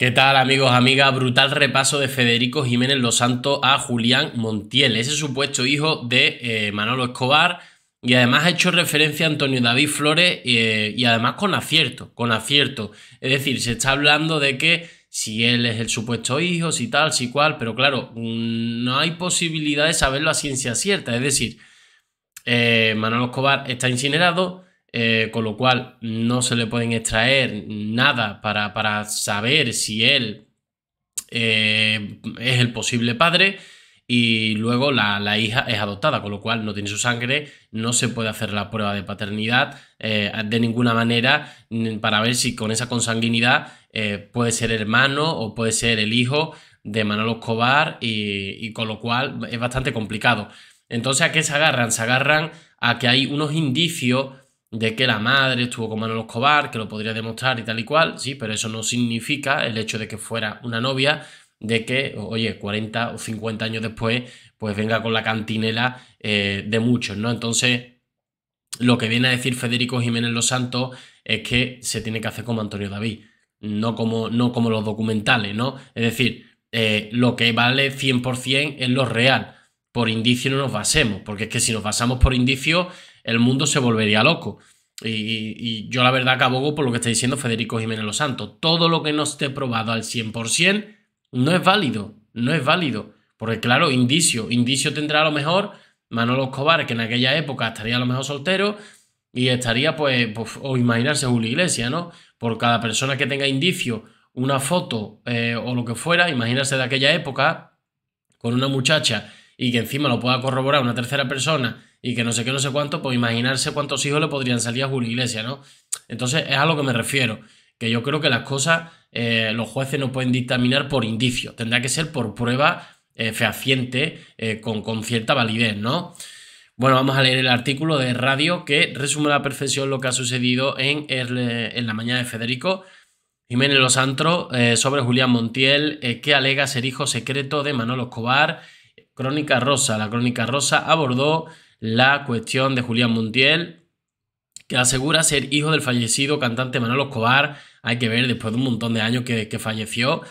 ¿Qué tal amigos, amigas? Brutal repaso de Federico Jiménez Los Santos a Julián Montiel, ese supuesto hijo de eh, Manolo Escobar. Y además ha hecho referencia a Antonio David Flores eh, y además con acierto, con acierto. Es decir, se está hablando de que si él es el supuesto hijo, si tal, si cual, pero claro, mm, no hay posibilidad de saberlo a ciencia cierta. Es decir, eh, Manolo Escobar está incinerado, eh, con lo cual no se le pueden extraer nada para, saber si él eh, es el posible padre y luego la, hija es adoptada, con lo cual no tiene su sangre, no se puede hacer la prueba de paternidad eh, de ninguna manera para ver si con esa consanguinidad puede ser hermano o puede ser el hijo de Manolo Escobar y, y, con lo cual es bastante complicado. Entonces, ¿a qué se agarran? Se agarran a que hay unos indicios de que la madre estuvo con Manuel Escobar, que lo podría demostrar y tal y cual, sí, pero eso no significa el hecho de que fuera una novia, de que, oye, 40 o 50 años después, pues venga con la cantinela eh, de muchos, ¿no? Entonces, lo que viene a decir Federico Jiménez Los Santos es que se tiene que hacer como Antonio David, no como, no como los documentales, ¿no? Es decir, eh, lo que vale 100% es lo real. Por indicio no nos basemos, porque es que si nos basamos por indicio el mundo se volvería loco. Y, yo la verdad que abogo por lo que está diciendo Federico Jiménez Los Santos. Todo lo que no esté probado al 100% no es válido, no es válido. Porque claro, indicio, indicio tendrá a lo mejor Manolo Escobar, que en aquella época estaría a lo mejor soltero, y estaría pues, pues o imaginarse Julio Iglesias, ¿no? Por cada persona que tenga indicio, una foto eh, o lo que fuera, imaginarse de aquella época con una muchacha y que encima lo pueda corroborar una tercera persona y que no sé qué, no sé cuánto, pues imaginarse cuántos hijos le podrían salir a Julio Iglesias, ¿no? Entonces es a lo que me refiero, que yo creo que las cosas eh, los jueces no pueden dictaminar por indicio. tendrá que ser por prueba eh, fehaciente eh, con, con cierta validez, ¿no? Bueno, vamos a leer el artículo de Radio que resume a la perfección lo que ha sucedido en, en la mañana de Federico Jiménez Losantro, sobre Julián Montiel, que alega ser hijo secreto de Manolo Escobar. Crónica Rosa. La Crónica Rosa abordó la cuestión de Julián Montiel, que asegura ser hijo del fallecido cantante Manolo Escobar. Hay que ver después de un montón de años que, falleció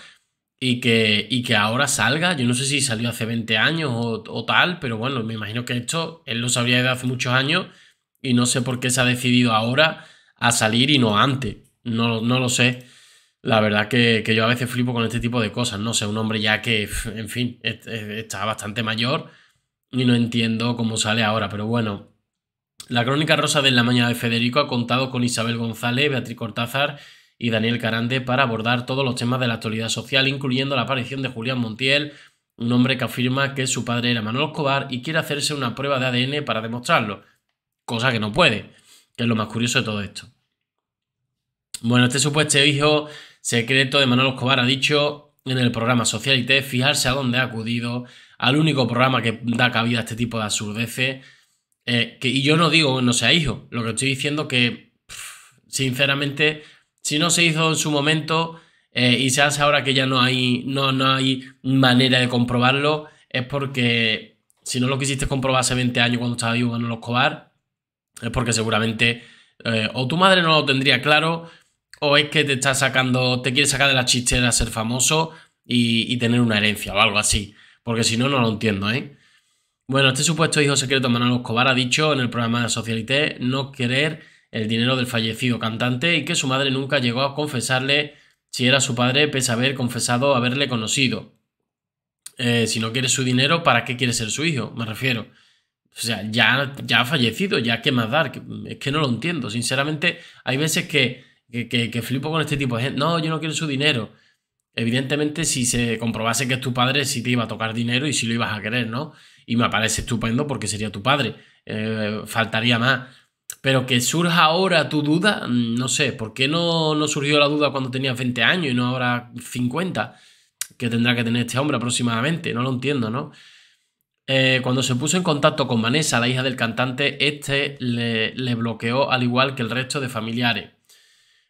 y que, que ahora salga. Yo no sé si salió hace 20 años o, tal, pero bueno, me imagino que esto él lo sabría desde hace muchos años y no sé por qué se ha decidido ahora a salir y no antes. No, lo sé. La verdad que, que yo a veces flipo con este tipo de cosas. No sé, un hombre ya que, en fin, está bastante mayor y no entiendo cómo sale ahora, pero bueno. La Crónica Rosa de la Mañana de Federico ha contado con Isabel González, Beatriz Cortázar y Daniel Carande para abordar todos los temas de la actualidad social, incluyendo la aparición de Julián Montiel, un hombre que afirma que su padre era Manuel Escobar y quiere hacerse una prueba de ADN para demostrarlo, cosa que no puede, que es lo más curioso de todo esto. Bueno, este supuesto hijo secreto de Manuel Escobar ha dicho en el programa Socialite fijarse a dónde ha acudido al único programa que da cabida a este tipo de absurdeces. Eh, que, y yo no digo que no sea hijo, lo que estoy diciendo que, sinceramente, si no se hizo en su momento eh, y se hace ahora que ya no hay, no, no hay manera de comprobarlo, es porque si no lo quisiste comprobar hace 20 años cuando estaba vivo los Escobar, es porque seguramente eh, o tu madre no lo tendría claro, o es que te está sacando, te quiere sacar de la chistera ser famoso y tener una herencia o algo así porque si no, no lo entiendo, ¿eh? Bueno, este supuesto hijo secreto Manuel Escobar ha dicho en el programa de Socialité no querer el dinero del fallecido cantante y que su madre nunca llegó a confesarle si era su padre, pese a haber confesado haberle conocido. Eh, si no quiere su dinero, ¿para qué quiere ser su hijo? Me refiero. O sea, ya, ya ha fallecido, ya qué más dar. Es que no lo entiendo. Sinceramente, hay veces que, que, que, que flipo con este tipo de gente. No, yo no quiero su dinero. Evidentemente, si se comprobase que es tu padre, sí te iba a tocar dinero y sí lo ibas a querer, ¿no? Y me parece estupendo porque sería tu padre. Eh, faltaría más. Pero que surja ahora tu duda, mm, no sé, ¿por qué no, no surgió la duda cuando tenías 20 años y no ahora 50? Que tendrá que tener este hombre aproximadamente, no lo entiendo, ¿no? Eh, cuando se puso en contacto con Vanessa, la hija del cantante, este le bloqueó al igual que el resto de familiares.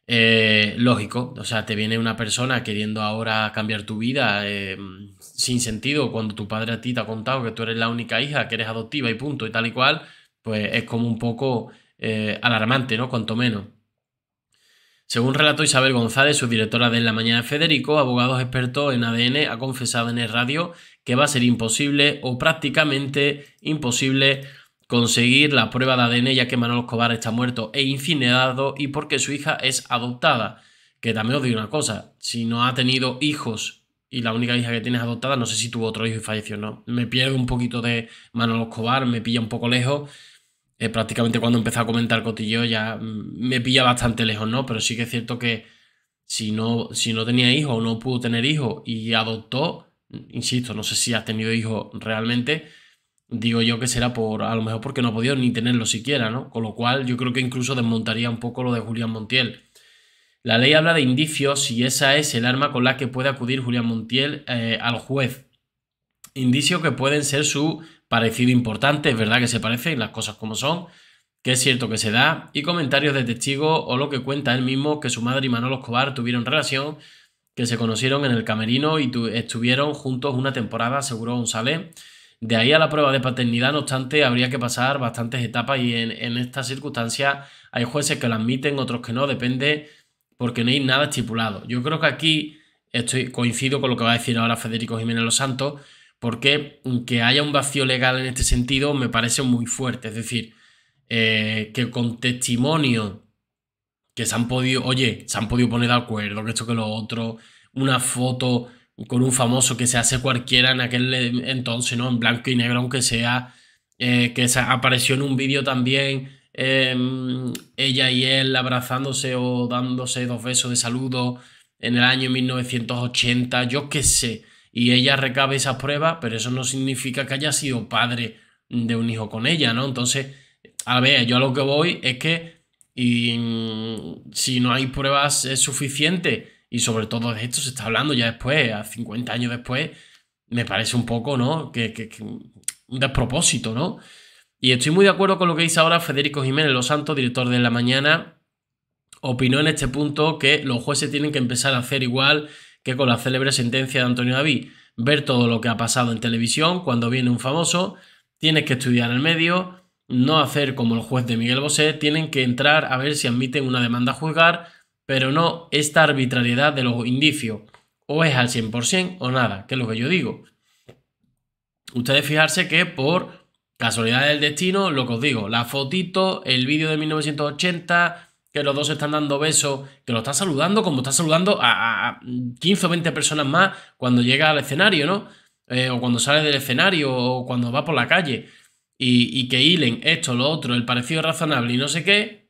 Eh, lógico, o sea, te viene una persona queriendo ahora cambiar tu vida eh, sin sentido cuando tu padre a ti te ha contado que tú eres la única hija, que eres adoptiva y punto y tal y cual, pues es como un poco eh, alarmante, ¿no? Cuanto menos. Según relato Isabel González, su directora de La Mañana Federico, abogados expertos en ADN, ha confesado en el radio que va a ser imposible o prácticamente imposible conseguir la prueba de ADN ya que Manolo Escobar está muerto e incinerado y porque su hija es adoptada. Que también os digo una cosa, si no ha tenido hijos y la única hija que tiene es adoptada, no sé si tuvo otro hijo y falleció o no. Me pierdo un poquito de Manolo Escobar, me pilla un poco lejos. prácticamente cuando empecé a comentar cotillo ya mm, me pilla bastante lejos, ¿no? Pero sí que es cierto que si no, si no tenía hijos o no pudo tener hijos y adoptó, insisto, no sé si has tenido hijos realmente, digo yo que será por, a lo mejor porque no ha ni tenerlo siquiera, ¿no? Con lo cual yo creo que incluso desmontaría un poco lo de Julián Montiel. La ley habla de indicios y esa es el arma con la que puede acudir Julián Montiel eh, al juez. Indicios que pueden ser su parecido importante, es verdad que se parecen, las cosas como son, que es cierto que se da, y comentarios de testigos o lo que cuenta él mismo que su madre y Manolo Escobar tuvieron relación, que se conocieron en el camerino y estuvieron juntos una temporada, aseguró González de ahí a la prueba de paternidad, no obstante, habría que pasar bastantes etapas y en, estas circunstancias hay jueces que lo admiten, otros que no, depende porque no hay nada estipulado. Yo creo que aquí estoy, coincido con lo que va a decir ahora Federico Jiménez Los Santos, porque que haya un vacío legal en este sentido me parece muy fuerte. Es decir, eh, que con testimonio que se han podido, oye, se han podido poner de acuerdo, que esto que lo otro, una foto con un famoso que se hace cualquiera en aquel entonces, ¿no? En blanco y negro, aunque sea, eh, que apareció en un vídeo también em, ella y él abrazándose o dándose dos besos de saludo en el año 1980, yo qué sé. Y ella recabe esas pruebas, pero eso no significa que haya sido padre de un hijo con ella, ¿no? Entonces, a ver, yo a lo que voy es que mm, si no hay pruebas es suficiente y sobre todo de esto se está hablando ya después, a 50 años después, me parece un poco, ¿no? Que, un despropósito, ¿no? Y estoy muy de acuerdo con lo que dice ahora Federico Jiménez Los Santos, director de La Mañana, opinó en este punto que los jueces tienen que empezar a hacer igual que con la célebre sentencia de Antonio David, ver todo lo que ha pasado en televisión cuando viene un famoso, tienes que estudiar el medio, no hacer como el juez de Miguel Bosé, tienen que entrar a ver si admiten una demanda a juzgar, pero no esta arbitrariedad de los indicios. O es al 100% o nada, que es lo que yo digo. Ustedes fijarse que por casualidad del destino, lo que os digo, la fotito, el vídeo de 1980, que los dos están dando besos, que lo está saludando como está saludando a, 15 o 20 personas más cuando llega al escenario, ¿no? Eh, o cuando sale del escenario, o cuando va por la calle, y, y que hilen esto, lo otro, el parecido razonable y no sé qué,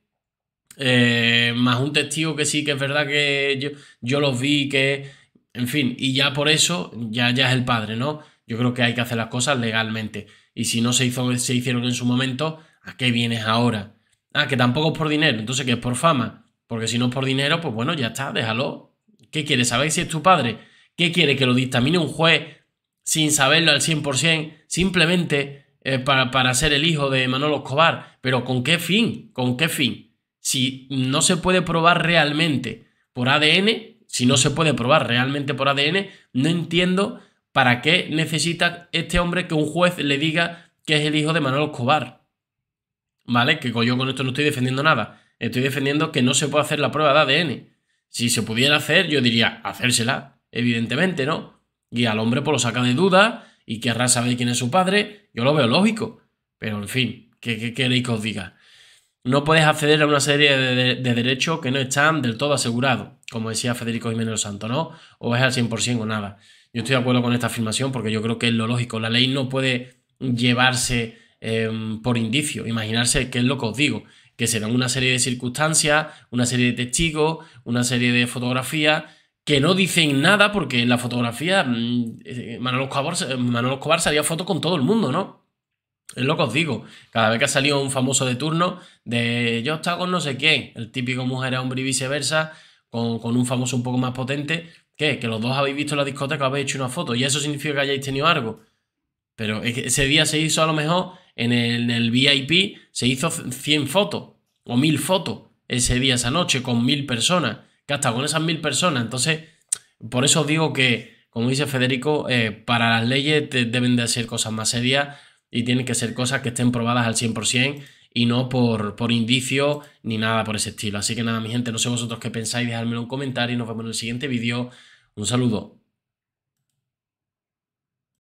eh, más un testigo que sí que es verdad que yo, yo los vi, que. En fin, y ya por eso, ya, ya es el padre, ¿no? Yo creo que hay que hacer las cosas legalmente. Y si no se, hizo, se hicieron en su momento, ¿a qué vienes ahora? Ah, que tampoco es por dinero, entonces que es por fama. Porque si no es por dinero, pues bueno, ya está, déjalo. ¿Qué quiere? ¿Saber si es tu padre? ¿Qué quiere? ¿Que lo dictamine un juez sin saberlo al 100%? Simplemente eh, para, para ser el hijo de Manolo Escobar. ¿Pero con qué fin? ¿Con qué fin? si no se puede probar realmente por ADN, si no se puede probar realmente por ADN, no entiendo para qué necesita este hombre que un juez le diga que es el hijo de Manuel Escobar. ¿Vale? Que yo con esto no estoy defendiendo nada. Estoy defendiendo que no se puede hacer la prueba de ADN. Si se pudiera hacer, yo diría, hacérsela, evidentemente, ¿no? Y al hombre por pues, lo saca de duda y querrá saber quién es su padre. Yo lo veo lógico. Pero en fin, ¿qué, qué queréis que os diga? no puedes acceder a una serie de, derechos que no están del todo asegurados, como decía Federico Jiménez Santo, ¿no? O es al 100% o nada. Yo estoy de acuerdo con esta afirmación porque yo creo que es lo lógico. La ley no puede llevarse em, por indicio, imaginarse qué es lo que os digo, que serán una serie de circunstancias, una serie de testigos, una serie de fotografías que no dicen nada porque en la fotografía mm, eh, Manolo Escobar, Manolo Escobar salía foto con todo el mundo, ¿no? Es lo que os digo, cada vez que ha salido un famoso de turno de yo estaba con no sé qué, el típico mujer a hombre y viceversa, con, un famoso un poco más potente, Que los dos habéis visto en la discoteca, habéis hecho una foto y eso significa que hayáis tenido algo. Pero ese día se hizo a lo mejor en el, VIP, se hizo 100 fotos o 1000 fotos ese día, esa noche, con 1000 personas, que hasta con esas 1000 personas. Entonces, por eso os digo que, como dice Federico, eh, para las leyes deben de ser cosas más serias y tienen que ser cosas que estén probadas al 100% y no por, por indicio ni nada por ese estilo. Así que nada, mi gente, no sé vosotros qué pensáis, dejadmelo en un comentario y nos vemos en el siguiente vídeo. Un saludo.